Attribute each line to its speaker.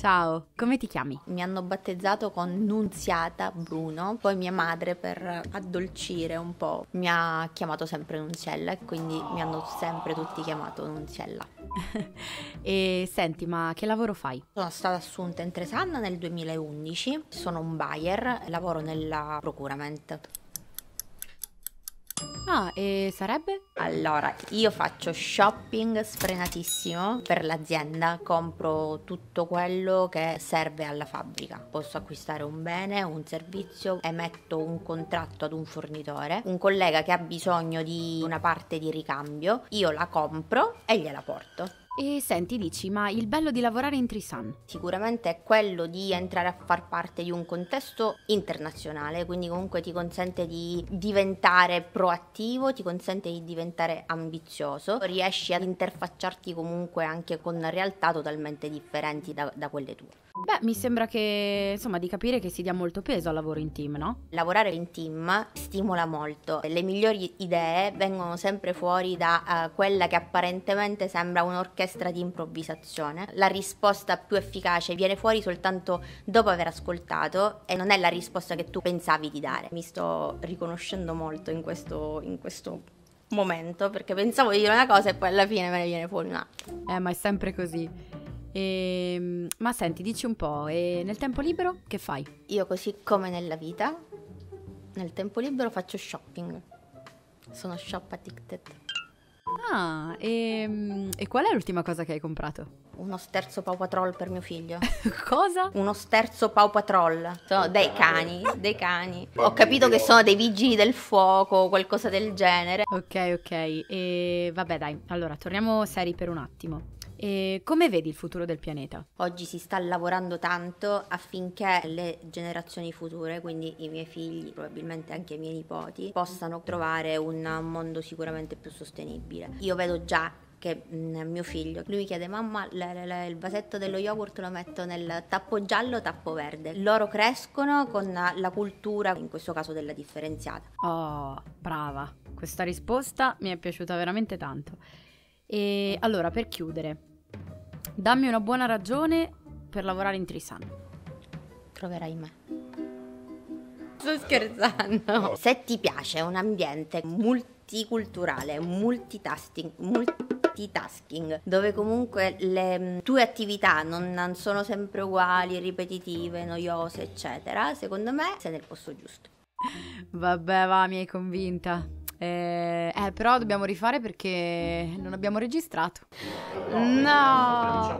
Speaker 1: Ciao, come ti chiami? Mi hanno battezzato con Nunziata Bruno, poi mia madre per addolcire un po' mi ha chiamato sempre Nunziella e quindi mi hanno sempre tutti chiamato Nunziella. e senti, ma che lavoro fai? Sono stata assunta in Tresanna nel 2011, sono un buyer, lavoro nella procurement. Ah, e sarebbe? Allora, io faccio shopping sfrenatissimo per l'azienda, compro tutto quello che serve alla fabbrica. Posso acquistare un bene, un servizio, emetto un contratto ad un fornitore, un collega che ha bisogno di una parte di ricambio, io la compro e gliela porto. E senti, dici, ma il bello di lavorare in Trisan? Sicuramente è quello di entrare a far parte di un contesto internazionale, quindi comunque ti consente di diventare proattivo, ti consente di diventare ambizioso, riesci ad interfacciarti comunque anche con realtà totalmente differenti da, da quelle tue. Beh, mi sembra che, insomma, di capire che si dia molto peso al lavoro in team, no? Lavorare in team stimola molto. Le migliori idee vengono sempre fuori da uh, quella che apparentemente sembra un'orchestra di improvvisazione. La risposta più efficace viene fuori soltanto dopo aver ascoltato e non è la risposta che tu pensavi di dare. Mi sto riconoscendo molto in questo, in questo momento perché pensavo di dire una cosa e poi alla fine me ne viene fuori un'altra. Eh, ma è sempre così. E, ehm, ma senti, dici un po', e nel tempo libero che fai? Io così come nella vita, nel tempo libero faccio shopping. Sono shop addicted. Ah, e, ehm, e qual è l'ultima cosa che hai comprato? Uno sterzo Paw Patrol per mio figlio. Cosa? Uno sterzo Paw Patrol. Sono dei cani, dei cani. Ho capito che sono dei vigili del fuoco o qualcosa del genere. Ok, ok. E vabbè, dai. Allora, torniamo seri per un attimo. E come vedi il futuro del pianeta? Oggi si sta lavorando tanto affinché le generazioni future, quindi i miei figli, probabilmente anche i miei nipoti, possano trovare un mondo sicuramente più sostenibile. Io vedo già che mm, mio figlio, lui mi chiede mamma le, le, il vasetto dello yogurt lo metto nel tappo giallo, tappo verde. Loro crescono con la cultura, in questo caso della differenziata. Oh, brava, questa risposta mi è piaciuta veramente tanto. E allora, per chiudere, Dammi una buona ragione per lavorare in Trisan. Troverai me. Sto scherzando. Se ti piace un ambiente multiculturale, multitasking, multitasking, dove comunque le mm, tue attività non, non sono sempre uguali, ripetitive, noiose, eccetera, secondo me sei nel posto giusto. Vabbè, va, mi hai convinta. Eh, eh, però dobbiamo rifare perché non abbiamo registrato. No! Diciamo